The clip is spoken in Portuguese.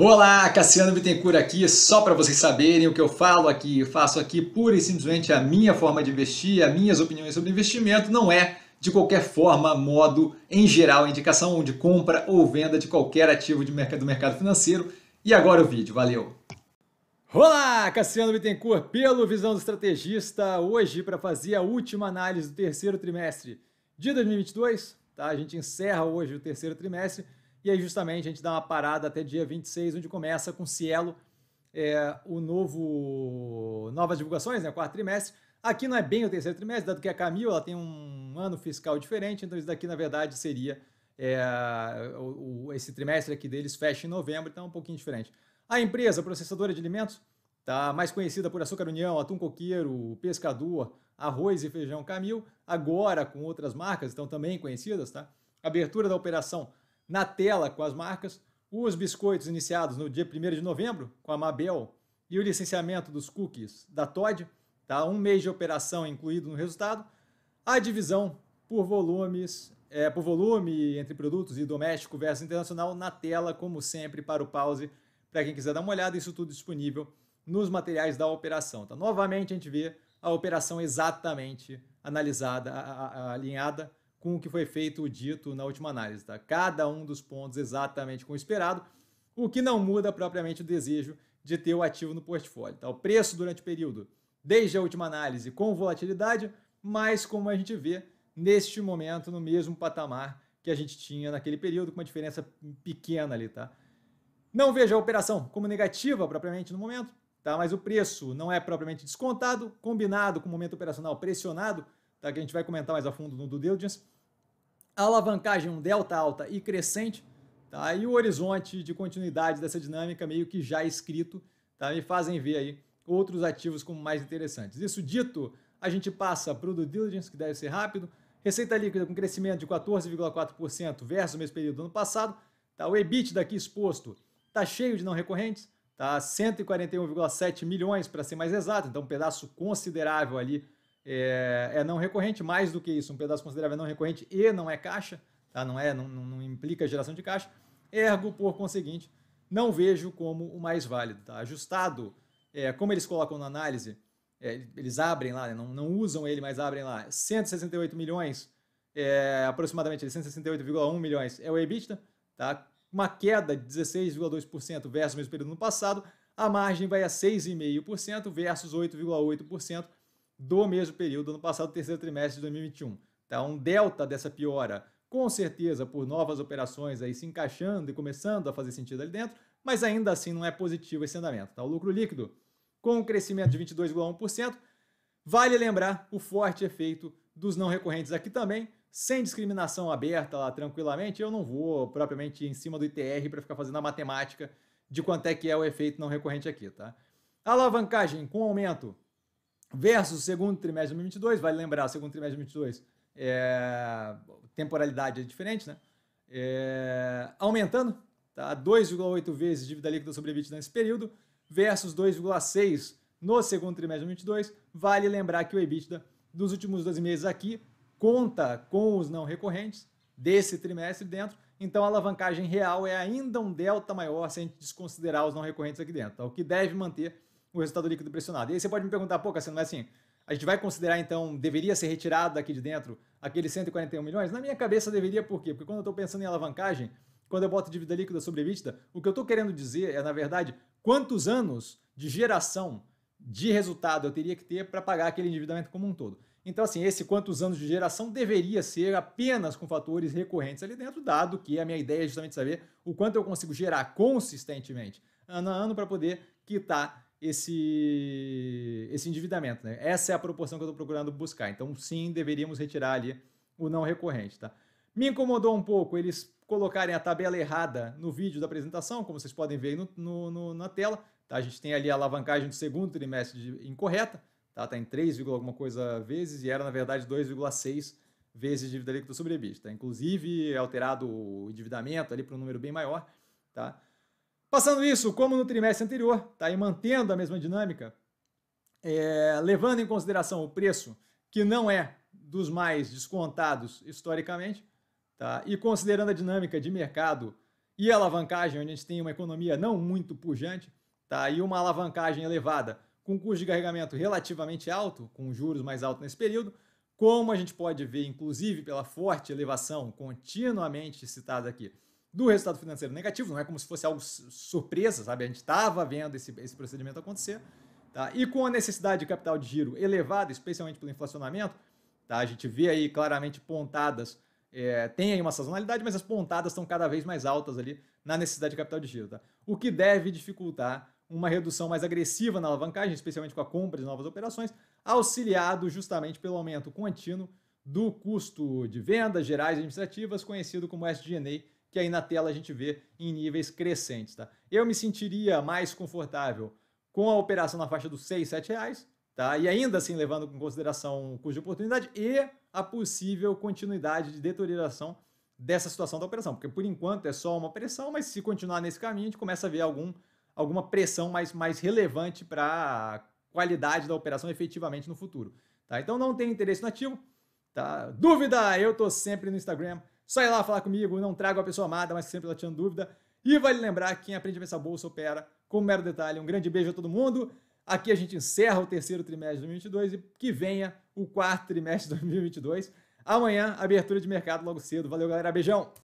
Olá, Cassiano Bittencourt aqui, só para vocês saberem o que eu falo aqui, eu faço aqui pura e simplesmente a minha forma de investir, as minhas opiniões sobre investimento, não é de qualquer forma, modo, em geral, indicação de compra ou venda de qualquer ativo de mercado, do mercado financeiro. E agora o vídeo, valeu! Olá, Cassiano Bittencourt, pelo Visão do Estrategista, hoje para fazer a última análise do terceiro trimestre de 2022, tá? A gente encerra hoje o terceiro trimestre e aí, justamente, a gente dá uma parada até dia 26, onde começa com Cielo, é, o novo. novas divulgações, né? Quarto trimestre. Aqui não é bem o terceiro trimestre, dado que é a Camil ela tem um ano fiscal diferente, então isso daqui, na verdade, seria. É, o, o, esse trimestre aqui deles fecha em novembro, então é um pouquinho diferente. A empresa processadora de alimentos, tá mais conhecida por Açúcar União, Atum Coqueiro, Pescador, Arroz e Feijão Camil, agora com outras marcas, então também conhecidas, tá? Abertura da operação na tela com as marcas, os biscoitos iniciados no dia 1 de novembro com a Mabel e o licenciamento dos cookies da Todd, tá? um mês de operação incluído no resultado, a divisão por volumes, é, por volume entre produtos e doméstico versus internacional na tela, como sempre, para o pause, para quem quiser dar uma olhada, isso tudo disponível nos materiais da operação. Tá? Novamente a gente vê a operação exatamente analisada, a, a, a, alinhada com o que foi feito o dito na última análise, tá? Cada um dos pontos exatamente com esperado, o que não muda propriamente o desejo de ter o ativo no portfólio, tá? O preço durante o período, desde a última análise, com volatilidade, mas como a gente vê neste momento no mesmo patamar que a gente tinha naquele período, com uma diferença pequena ali, tá? Não vejo a operação como negativa propriamente no momento, tá? Mas o preço não é propriamente descontado, combinado com o momento operacional pressionado, tá? que a gente vai comentar mais a fundo no due diligence, a alavancagem um delta alta e crescente, tá? e o horizonte de continuidade dessa dinâmica meio que já escrito, tá? me fazem ver aí outros ativos como mais interessantes. Isso dito, a gente passa para o due diligence, que deve ser rápido, receita líquida com crescimento de 14,4% versus o mesmo período do ano passado, tá? o EBIT daqui exposto está cheio de não recorrentes, tá? 141,7 milhões para ser mais exato, então um pedaço considerável ali é, é, não recorrente, mais do que isso, um pedaço considerável é não recorrente e não é caixa, tá? não, é, não, não, implica geração de caixa, ergo, por conseguinte, não vejo como o mais válido. Tá? Ajustado, é, como eles colocam na análise, é, eles abrem lá, né? não, não usam ele, mas abrem lá, 168 milhões, é, aproximadamente 168,1 milhões é o EBITDA, tá? uma queda de 16,2% versus o mesmo período no passado, a margem vai a 6,5% versus 8,8% do mesmo período no passado terceiro trimestre de 2021. Tá? Um delta dessa piora, com certeza por novas operações aí se encaixando e começando a fazer sentido ali dentro, mas ainda assim não é positivo esse andamento. Tá? O lucro líquido, com um crescimento de 22,1%, vale lembrar o forte efeito dos não recorrentes aqui também, sem discriminação aberta lá tranquilamente. Eu não vou propriamente em cima do ITR para ficar fazendo a matemática de quanto é que é o efeito não recorrente aqui, tá? Alavancagem com aumento versus segundo trimestre de 2022, vale lembrar, segundo trimestre de 2022, é, temporalidade é diferente, né? É, aumentando, tá? 2,8 vezes dívida líquida sobre EBITDA nesse período, versus 2,6 no segundo trimestre de 2022. Vale lembrar que o EBITDA dos últimos 12 meses aqui conta com os não recorrentes desse trimestre dentro, então a alavancagem real é ainda um delta maior se a gente desconsiderar os não recorrentes aqui dentro, tá? o que deve manter o resultado líquido pressionado. E aí você pode me perguntar, pô, Cassiano, mas assim, a gente vai considerar então, deveria ser retirado daqui de dentro aqueles 141 milhões? Na minha cabeça deveria, por quê? Porque quando eu estou pensando em alavancagem, quando eu boto dívida líquida sobre EBITDA, o que eu estou querendo dizer é, na verdade, quantos anos de geração de resultado eu teria que ter para pagar aquele endividamento como um todo. Então, assim, esse quantos anos de geração deveria ser apenas com fatores recorrentes ali dentro, dado que a minha ideia é justamente saber o quanto eu consigo gerar consistentemente, ano a ano, para poder quitar esse, esse endividamento. Né? Essa é a proporção que eu estou procurando buscar. Então, sim, deveríamos retirar ali o não recorrente. Tá? Me incomodou um pouco eles colocarem a tabela errada no vídeo da apresentação, como vocês podem ver aí no, no, no, na tela. Tá? A gente tem ali a alavancagem do segundo trimestre de, incorreta, está tá em 3, alguma coisa vezes, e era, na verdade, 2,6 vezes dívida líquida sobre tá? Inclusive, é alterado o endividamento ali para um número bem maior. Tá? Passando isso, como no trimestre anterior, tá aí mantendo a mesma dinâmica, é, levando em consideração o preço, que não é dos mais descontados historicamente, tá? e considerando a dinâmica de mercado e alavancagem, onde a gente tem uma economia não muito pujante, tá? e uma alavancagem elevada, com custo de carregamento relativamente alto, com juros mais altos nesse período, como a gente pode ver, inclusive, pela forte elevação continuamente citada aqui do resultado financeiro negativo, não é como se fosse algo surpresa, sabe? A gente estava vendo esse, esse procedimento acontecer. Tá? E com a necessidade de capital de giro elevada, especialmente pelo inflacionamento, tá? a gente vê aí claramente pontadas, é, tem aí uma sazonalidade, mas as pontadas estão cada vez mais altas ali na necessidade de capital de giro. Tá? O que deve dificultar uma redução mais agressiva na alavancagem, especialmente com a compra de novas operações, auxiliado justamente pelo aumento contínuo do custo de vendas gerais administrativas, conhecido como SG&A, que aí na tela a gente vê em níveis crescentes. Tá? Eu me sentiria mais confortável com a operação na faixa dos 6, 7 reais, tá? e ainda assim levando em consideração o custo de oportunidade e a possível continuidade de deterioração dessa situação da operação, porque por enquanto é só uma pressão, mas se continuar nesse caminho, a gente começa a ver algum, alguma pressão mais, mais relevante para a qualidade da operação efetivamente no futuro. Tá? Então não tem interesse no ativo. Tá? Dúvida? Eu estou sempre no Instagram Sai lá falar comigo, não trago a pessoa amada, mas sempre ela tinha dúvida. E vale lembrar que quem aprende a pensar bolsa opera com mero detalhe. Um grande beijo a todo mundo. Aqui a gente encerra o terceiro trimestre de 2022 e que venha o quarto trimestre de 2022. Amanhã, abertura de mercado logo cedo. Valeu, galera. Beijão!